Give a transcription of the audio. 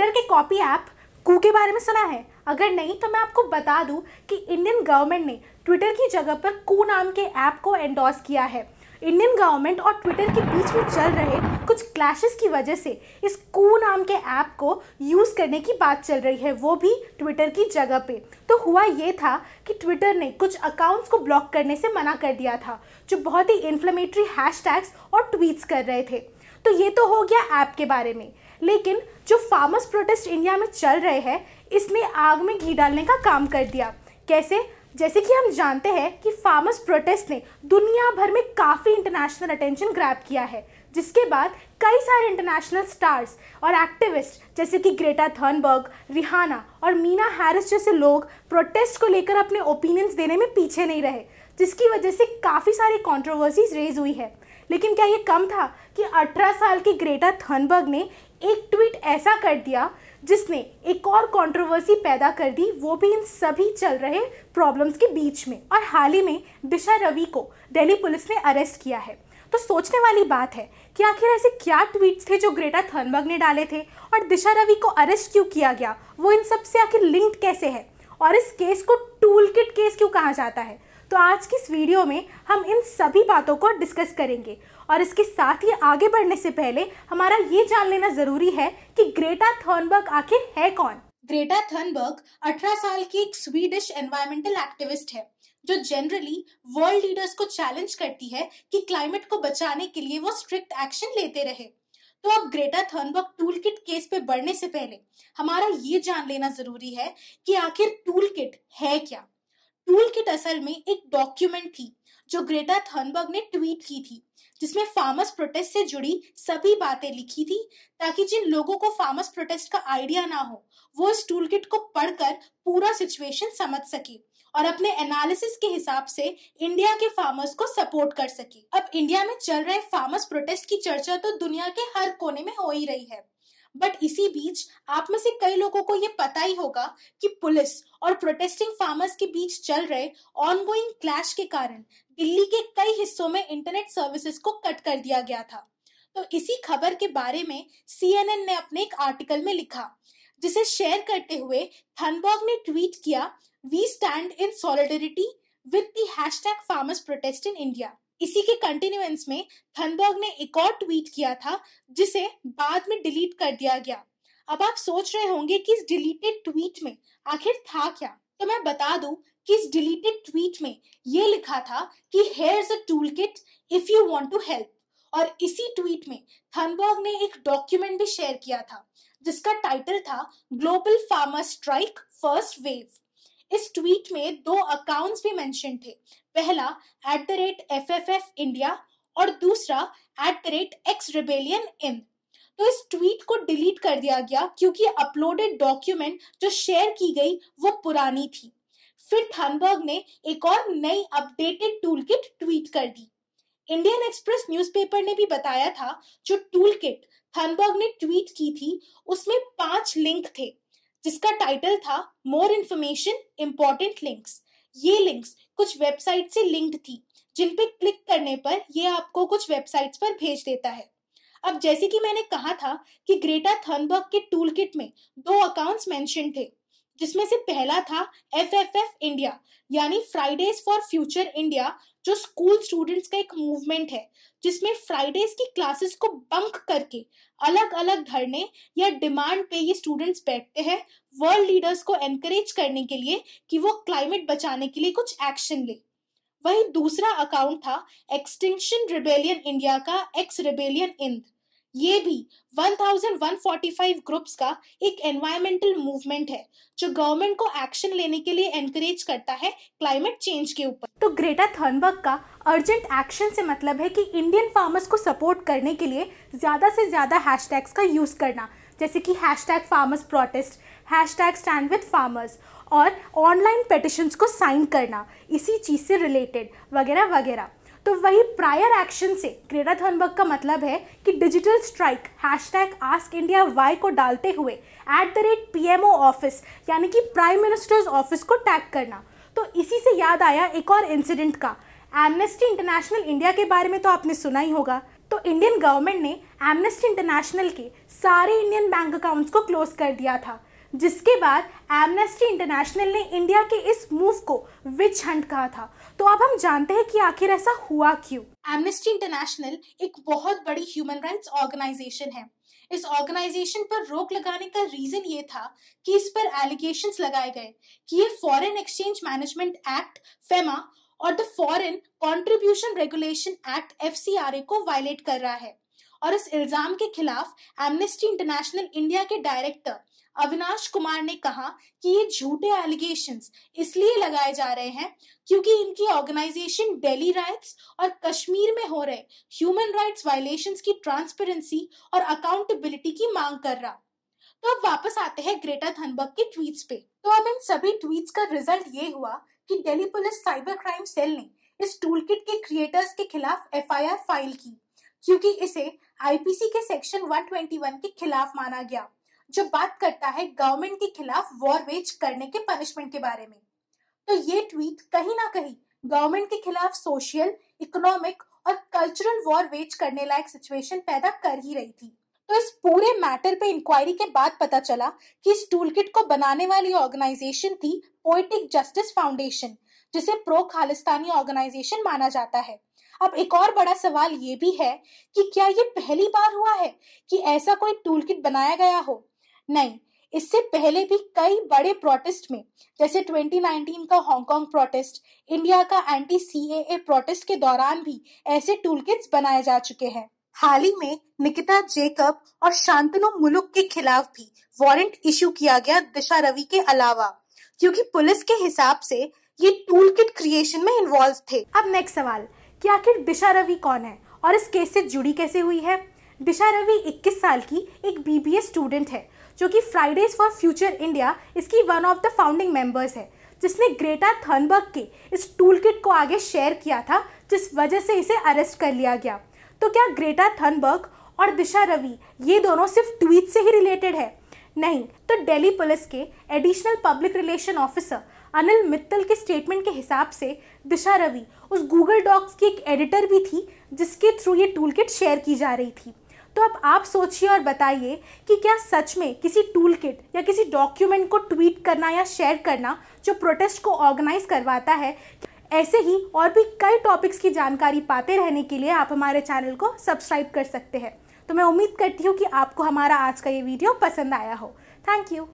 Twitter के copy app कू के बारे में सुना है अगर नहीं तो मैं आपको बता दूं कि इंडियन गवर्नमेंट ने ट्विटर की जगह पर कू नाम के ऐप को एंडोर्स किया है इंडियन गवर्नमेंट और ट्विटर के बीच में चल रहे कुछ क्लैशेस की वजह से इस कू नाम के ऐप को यूज़ करने की बात चल रही है वो भी ट्विटर की जगह पे तो हुआ ये था कि ट्विटर ने कुछ अकाउंट्स को ब्लॉक करने से मना कर दिया था जो बहुत ही इन्फ्लेमेटरी हैशटैग्स और ट्वीट्स कर रहे थे तो ये तो हो गया ऐप के बारे में लेकिन जो फार्मर्स प्रोटेस्ट इंडिया में चल रहे हैं इसने आग में घी डालने का काम कर दिया कैसे जैसे कि हम जानते हैं कि फार्मर्स प्रोटेस्ट ने दुनिया भर में काफ़ी इंटरनेशनल अटेंशन ग्रैप किया है जिसके बाद कई सारे इंटरनेशनल स्टार्स और एक्टिविस्ट जैसे कि ग्रेटा थर्नबर्ग रिहाना और मीना हैरिस जैसे लोग प्रोटेस्ट को लेकर अपने ओपिनियंस देने में पीछे नहीं रहे जिसकी वजह से काफ़ी सारी कॉन्ट्रोवर्सीज रेज हुई है लेकिन क्या ये कम था कि 18 साल की ग्रेटा थनबर्ग ने एक ट्वीट ऐसा कर दिया जिसने एक और कंट्रोवर्सी पैदा कर दी वो भी इन सभी चल रहे प्रॉब्लम्स के बीच में और हाल ही में दिशा रवि को दिल्ली पुलिस ने अरेस्ट किया है तो सोचने वाली बात है कि आखिर ऐसे क्या ट्वीट्स थे जो ग्रेटा थर्नबर्ग ने डाले थे और दिशा रवि को अरेस्ट क्यों किया गया वो इन सबसे आखिर लिंक्ड कैसे है और इस केस को टूल किट केस क्यों कहा जाता है तो आज की इस वीडियो में हम इन सभी बातों को डिस्कस करेंगे और इसके साथ ही आगे बढ़ने से पहले हमारा ये जान लेना ज़रूरी है कि ग्रेटा थर्नबर्ग आखिर है कौन ग्रेटा थर्नबर्ग 18 साल की एक स्वीडिश एनवायरमेंटल एक्टिविस्ट है जो जनरली वर्ल्ड लीडर्स को चैलेंज करती है कि क्लाइमेट को बचाने के लिए वो स्ट्रिक्ट एक्शन लेते रहे तो अब ग्रेटा थर्नबर्ग टूल केस पे बढ़ने से पहले हमारा ये जान लेना जरूरी है कि आखिर टूल है क्या टूल किट असल में एक डॉक्यूमेंट थी जो ग्रेटा थर्नबर्ग ने ट्वीट की थी जिसमें फार्मर्स प्रोटेस्ट से जुड़ी सभी बातें लिखी थी ताकि जिन लोगों को फार्मर्स प्रोटेस्ट का आइडिया ना हो वो इस टूल किट को पढ़कर पूरा सिचुएशन समझ सके और अपने एनालिसिस के हिसाब से इंडिया के फार्मर्स को सपोर्ट कर सके अब इंडिया में चल रहे फार्मर्स प्रोटेस्ट की चर्चा तो दुनिया के हर कोने में हो ही रही है बट इसी बीच आप में से कई लोगों को ये पता ही होगा कि पुलिस और प्रोटेस्टिंग फार्मर्स के बीच चल रहे ऑनगोइंग क्लैश के कारण दिल्ली के कई हिस्सों में इंटरनेट सर्विसेज को कट कर दिया गया था तो इसी खबर के बारे में सीएनएन ने अपने एक आर्टिकल में लिखा जिसे शेयर करते हुए थनबर्ग ने ट्वीट किया we stand in solidarity with the hashtag farmers protest in India इसी के कंटिन्यूएंस में थनबर्ग ने एक और ट्वीट किया था जिसे बाद में डिलीट कर दिया गया अब आप सोच रहे होंगे कि इस डिलीटेड ट्वीट में आखिर था क्या तो मैं बता दूं कि इस डिलीटेड ट्वीट में ये लिखा था कि here a toolkit if you want to help और इसी ट्वीट में थनबर्ग ने एक डॉक्यूमेंट भी शेयर किया था जिसका टाइटल था global farmer strike first wave इस ट्वीट में दो अकाउंट्स भी मेंशन थे पहला at the rate F F F India और दूसरा at the rate X rebellion in तो इस ट्वीट को डिलीट कर दिया गया क्योंकि अपलोडेड डॉक्यूमेंट जो शेयर की गई वो पुरानी थी फिर थैनबर्ग ने एक और नई अपडेटेड टूलकिट ट्वीट कर दी इंडियन एक्सप्रेस न्यूज़पेपर ने भी बताया था जो टूलकिट थनबर्ग ने ट्वीट की थी उसमें पांच लिंक थे जिसका टाइटल था मोर इन्फॉर्मेशन इम्पोर्टेंट लिंक्स ये लिंक्स कुछ वेबसाइट से लिंक्ड थी जिन पे क्लिक करने पर यह आपको कुछ वेबसाइट्स पर भेज देता है अब जैसे कि मैंने कहा था कि ग्रेटा थर्नबर्ग के टूल किट में दो अकाउंट्स मेंशन थे जिसमें से पहला था एफ एफ एफ इंडिया यानी फ्राइडेज फॉर फ्यूचर इंडिया जो स्कूल स्टूडेंट्स का एक मूवमेंट है जिसमें फ्राइडेज की क्लासेस को बंक करके अलग अलग धरने या डिमांड पे ये स्टूडेंट्स बैठते हैं वर्ल्ड लीडर्स को एनकरेज करने के लिए कि वो क्लाइमेट बचाने के लिए कुछ एक्शन ले वही दूसरा अकाउंट था एक्सटेंशन रिबेलियन इंडिया का एक्स रिबेलियन इंद ये भी 1145 ग्रुप्स का एक एनवायरमेंटल मूवमेंट है जो गवर्नमेंट को एक्शन लेने के लिए एनकरेज करता है क्लाइमेट चेंज के ऊपर तो ग्रेटा थर्नबर्ग का अर्जेंट एक्शन से मतलब है कि इंडियन फार्मर्स को सपोर्ट करने के लिए ज़्यादा से ज़्यादा हैशटैग्स का यूज़ करना जैसे कि hashtag farmers protest hashtag stand with farmers और ऑनलाइन पेटिशन्स को साइन करना इसी चीज़ से रिलेटेड वगैरह वगैरह तो वही प्रायर एक्शन से ग्रेटा थर्नबर्ग का मतलब है कि digital strike hashtag ask India why को डालते हुए at the rate P M O office यानी कि प्राइम मिनिस्टर्स ऑफिस को टैग करना तो इसी से याद आया एक और इंसिडेंट का एमनेस्टी इंटरनेशनल इंडिया के बारे में तो आपने सुना ही होगा तो इंडियन गवर्नमेंट ने एमनेस्टी इंटरनेशनल के सारे इंडियन बैंक अकाउंट्स को क्लोज कर दिया था जिसके बाद एमनेस्टी इंटरनेशनल ने इंडिया के इस मूव को विच हंट कहा था तो अब हम जानते हैं कि आखिर ऐसा हुआ क्यों एमनेस्टी इंटरनेशनल एक बहुत बड़ी ह्यूमन राइट्स ऑर्गेनाइजेशन है इस ऑर्गेनाइजेशन पर रोक लगाने का रीजन ये था कि इस पर एलिगेशन लगाए गए कि ये foreign exchange management act FEMA और the foreign contribution regulation act F को वायलेट कर रहा है और इस इल्जाम के खिलाफ एमनेस्टी इंटरनेशनल इंडिया के डायरेक्टर अविनाश कुमार ने कहा कि ये झूठे एलिगेशन इसलिए लगाए जा रहे हैं क्योंकि इनकी ऑर्गेनाइजेशन डेली राइट्स और कश्मीर में हो रहे ह्यूमन राइट्स वायलेशन की ट्रांसपेरेंसी और अकाउंटेबिलिटी की मांग कर रहा तो अब वापस आते हैं ग्रेटा थनबर्ग के ट्वीट्स पे तो अब इन सभी ट्वीट्स का रिजल्ट ये हुआ कि Delhi police cyber crime cell ने इस टूलकिट के क्रिएटर्स के खिलाफ एफआईआर फाइल की क्योंकि इसे आईपीसी के सेक्शन 121 के खिलाफ माना गया जो बात करता है गवर्नमेंट के खिलाफ वॉर वेज करने के पनिशमेंट के बारे में तो ये ट्वीट कहीं ना कहीं गवर्नमेंट के खिलाफ सोशल इकोनॉमिक और कल्चरल वॉर वेज करने लायक सिचुएशन पैदा कर ही रही थी तो इस पूरे मैटर पे इंक्वायरी के बाद पता चला कि इस टूल किट को बनाने वाली ऑर्गेनाइजेशन थी पोइटिक जस्टिस फाउंडेशन जिसे प्रो खालिस्तानी ऑर्गेनाइजेशन माना जाता है अब एक और बड़ा सवाल ये भी है कि क्या ये पहली बार हुआ है कि ऐसा कोई टूल किट बनाया गया हो नहीं इससे पहले भी कई बड़े प्रोटेस्ट में जैसे 2019 का हांगकांग प्रोटेस्ट इंडिया का एंटी सीएए प्रोटेस्ट के दौरान भी ऐसे टूलकिट्स बनाए जा चुके हैं हाल ही में निकिता जेकब और शांतनु मुलुक के खिलाफ भी वारंट इश्यू किया गया दिशा रवि के अलावा क्योंकि पुलिस के हिसाब से ये टूल किट क्रिएशन में इन्वॉल्व थे अब नेक्स्ट सवाल कि आखिर दिशा रवि कौन है और इस केस से जुड़ी कैसे हुई है दिशा रवि 21 साल की एक बीबीए स्टूडेंट है जो कि फ्राइडेज फॉर फ्यूचर इंडिया इसकी one of the founding members है जिसने ग्रेटा थर्नबर्ग के इस टूल किट को आगे शेयर किया था जिस वजह से इसे अरेस्ट कर लिया गया तो क्या ग्रेटा थर्नबर्ग और दिशा रवि ये दोनों सिर्फ ट्वीट से ही रिलेटेड है नहीं तो दिल्ली पुलिस के additional public relation officer Anil Mittal के स्टेटमेंट के हिसाब से दिशा रवि उस गूगल डॉक्स की एक एडिटर भी थी जिसके थ्रू ये टूल किट शेयर की जा रही थी तो अब आप सोचिए और बताइए कि क्या सच में किसी टूल किट या किसी डॉक्यूमेंट को ट्वीट करना या शेयर करना जो प्रोटेस्ट को ऑर्गेनाइज करवाता है ऐसे ही और भी कई टॉपिक्स की जानकारी पाते रहने के लिए आप हमारे चैनल को सब्सक्राइब कर सकते हैं तो मैं उम्मीद करती हूँ कि आपको हमारा आज का ये वीडियो पसंद आया हो थैंक यू